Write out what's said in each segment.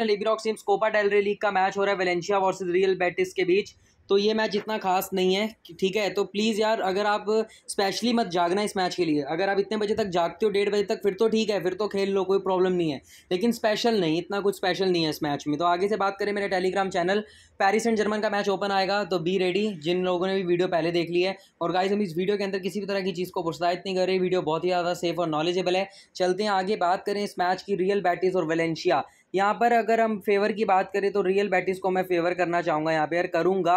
लिबरॉक सिम्स Copa del Rey league का match हो रहा है वेलेंशिया वर्सेस रियल बेटिस के बीच तो ये मैच इतना खास नहीं है ठीक है तो प्लीज़ यार अगर आप स्पेशली मत जागना इस मैच के लिए अगर आप इतने बजे तक जागते हो डेढ़ बजे तक फिर तो ठीक है फिर तो खेल लो कोई प्रॉब्लम नहीं है लेकिन स्पेशल नहीं इतना कुछ स्पेशल नहीं है इस मैच में तो आगे से बात करें मेरे Telegram channel Paris and German का मैच ओपन आएगा तो बी रेडी जिन लोगों ने भी वीडियो पहले देख ली है और गाइज हम इस वीडियो के अंदर किसी भी तरह की चीज़ को प्रोत्साहित नहीं कर रहे वीडियो बहुत ही ज़्यादा सेफ और नॉलेजेबल है चलते हैं आगे बात करें इस मैच की रियल बैटिस और वेलेंशिया यहाँ पर अगर हम फेवर की बात करें तो रियल बैटिस को मैं फेवर करना चाहूँगा यहाँ पे यार करूँगा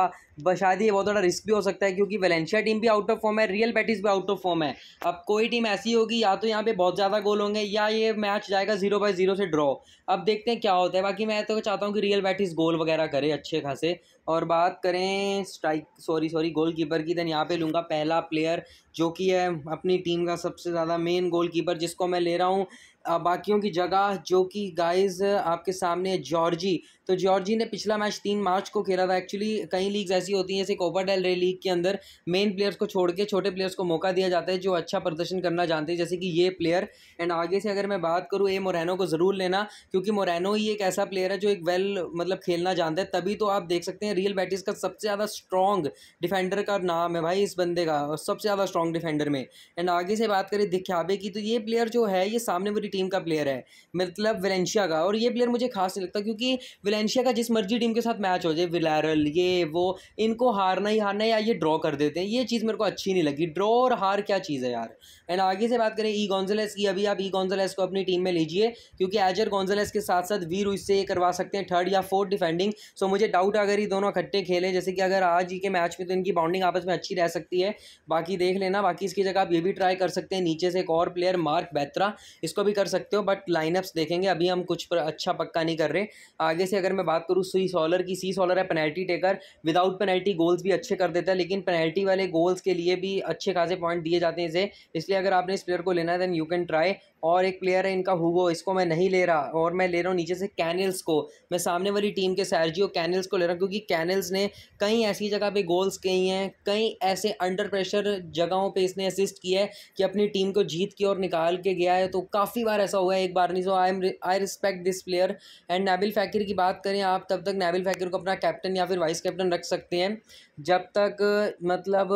शायद ये बहुत थोड़ा रिस्क भी हो सकता है क्योंकि वेलेंशिया टीम भी आउट ऑफ फॉर्म है रियल बैटिस भी आउट ऑफ फॉर्म है अब कोई टीम ऐसी होगी या तो यहाँ पे बहुत ज़्यादा गोल होंगे या ये मैच जाएगा जीरो बाई जीरो से ड्रॉ अब देखते हैं क्या होता है बाकी मैं तो चाहता हूँ कि रियल बैटिस गोल वगैरह करे अच्छे खासे और बात करें स्ट्राइक सॉरी सॉरी कीपर की देन यहाँ पे लूँगा पहला प्लेयर जो कि है अपनी टीम का सबसे ज़्यादा मेन कीपर जिसको मैं ले रहा हूँ बाकियों की जगह जो कि गाइस आपके सामने जॉर्जी तो जॉर्जी ने पिछला मैच तीन मार्च को खेला था एक्चुअली कई लीग्स ऐसी होती हैं जैसे कोपर डेल रे लीग के अंदर मेन प्लेयर्स को छोड़ के छोटे प्लेयर्स को मौका दिया जाता है जो अच्छा प्रदर्शन करना जानते हैं जैसे कि ये प्लेयर एंड आगे से अगर मैं बात करूँ ए मोरैनो को ज़रूर लेना क्योंकि मोरनो ही एक ऐसा प्लेयर है जो एक वेल मतलब खेलना जानता है तभी तो आप देख सकते हैं रियल बैटिस का सबसे ज़्यादा स्ट्रॉन्ग डिफेंडर का नाम है भाई इस बंदे का सबसे ज़्यादा स्ट्रॉन्ग डिफेंडर में एंड आगे से बात करें दिखावे की तो ये प्लेयर जो है ये सामने वाली टीम का प्लेयर है मतलब वेलेंशिया का और ये प्लेयर मुझे खास नहीं लगता क्योंकि वेलेंशिया का जिस मर्जी टीम के साथ मैच हो जाए विलैरल ये वो इनको हारना ही हारना या ये ड्रॉ कर देते हैं ये चीज़ मेरे को अच्छी नहीं लगी ड्रॉ और हार क्या चीज़ है यार एंड आगे से बात करें ई e गॉन्जलेस की अभी आप ई e गॉन्जलेस को अपनी टीम में लीजिए क्योंकि एजर गॉन्जलेस के साथ साथ वीर उससे ये करवा सकते हैं थर्ड या फोर्थ डिफेंडिंग सो मुझे डाउट अगर ये दोनों इकट्ठे खेलें जैसे कि अगर आज ही के मैच में तो इनकी बाउंडिंग आपस में अच्छी रह सकती है बाकी देख लेना बाकी इसकी जगह आप ये भी ट्राई कर सकते हैं नीचे से एक और प्लेयर मार्क बैत्रा इसको भी कर कर सकते हो बट लाइनअप्स देखेंगे अभी हम कुछ पर अच्छा पक्का नहीं कर रहे आगे से अगर मैं बात करूँ सी सॉलर की सी सॉलर है penalty taker without penalty goals भी अच्छे कर देता है लेकिन पेनल्टी वाले गोल्स के लिए भी अच्छे खासे पॉइंट दिए जाते हैं इसे इसलिए अगर आपने इस प्लेयर को लेना है देन यू कैन ट्राई और एक प्लेयर है इनका हुगो इसको मैं नहीं ले रहा और मैं ले रहा हूँ नीचे से कैनल्स को मैं सामने वाली टीम के सैरजियो कैनल्स को ले रहा हूँ क्योंकि कैनल्स ने कई ऐसी जगह पे गोल्स किए हैं कई ऐसे अंडर प्रेशर जगहों पे इसने असिस्ट किया है कि अपनी टीम को जीत के और निकाल के गया है तो काफ़ी बार ऐसा हुआ है एक बार नहीं so I am I respect this player and Nabil Fekir की बात करें आप तब तक नैबिल फ़ैकिर को अपना कैप्टन या फिर वाइस कैप्टन रख सकते हैं जब तक मतलब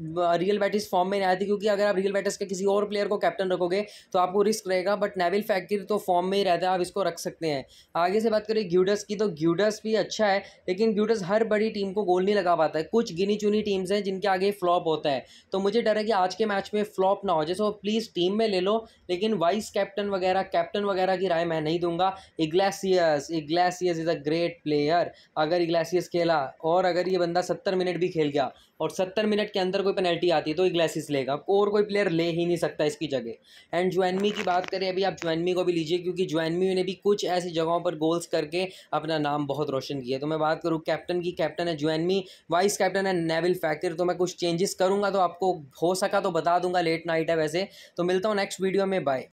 रियल बैटिस फॉर्म में नहीं आती क्योंकि अगर आप रियल बैटिस के किसी और प्लेयर को कैप्टन रखोगे तो आपको रिस्क रहेगा बट नेविल फैक्टर तो फॉर्म में ही रहता है आप इसको रख सकते हैं आगे से बात करें ग्यूडस की तो ग्यूडस भी अच्छा है लेकिन ग्यूडस हर बड़ी टीम को गोल नहीं लगा पाता है कुछ गिनी चुनी टीम्स हैं जिनके आगे फ्लॉप होता है तो मुझे डर है कि आज के मैच में फ्लॉप ना हो जाए सो प्लीज़ टीम में ले लो लेकिन वाइस कैप्टन वगैरह कैप्टन वगैरह की राय मैं नहीं दूंगा Iglesias Iglesias is a great player अगर इग्लैसियस खेला और अगर ये बंदा सत्तर मिनट भी खेल गया और सत्तर मिनट के अंदर कोई पेनल्टी आती है तो इग्लेसिस लेगा और कोई प्लेयर ले ही नहीं सकता इसकी जगह एंड ज्वैनमी की बात करें अभी आप ज्वैनमी को भी लीजिए क्योंकि ज्वैनमी ने भी कुछ ऐसी जगहों पर गोल्स करके अपना नाम बहुत रोशन किया तो मैं बात करूँ कैप्टन की कैप्टन है ज्वैनमी वाइस कैप्टन है नेविल फैक्टर तो मैं कुछ चेंजेस करूँगा तो आपको हो सका तो बता दूंगा लेट नाइट है वैसे तो मिलता हूँ नेक्स्ट वीडियो में बाय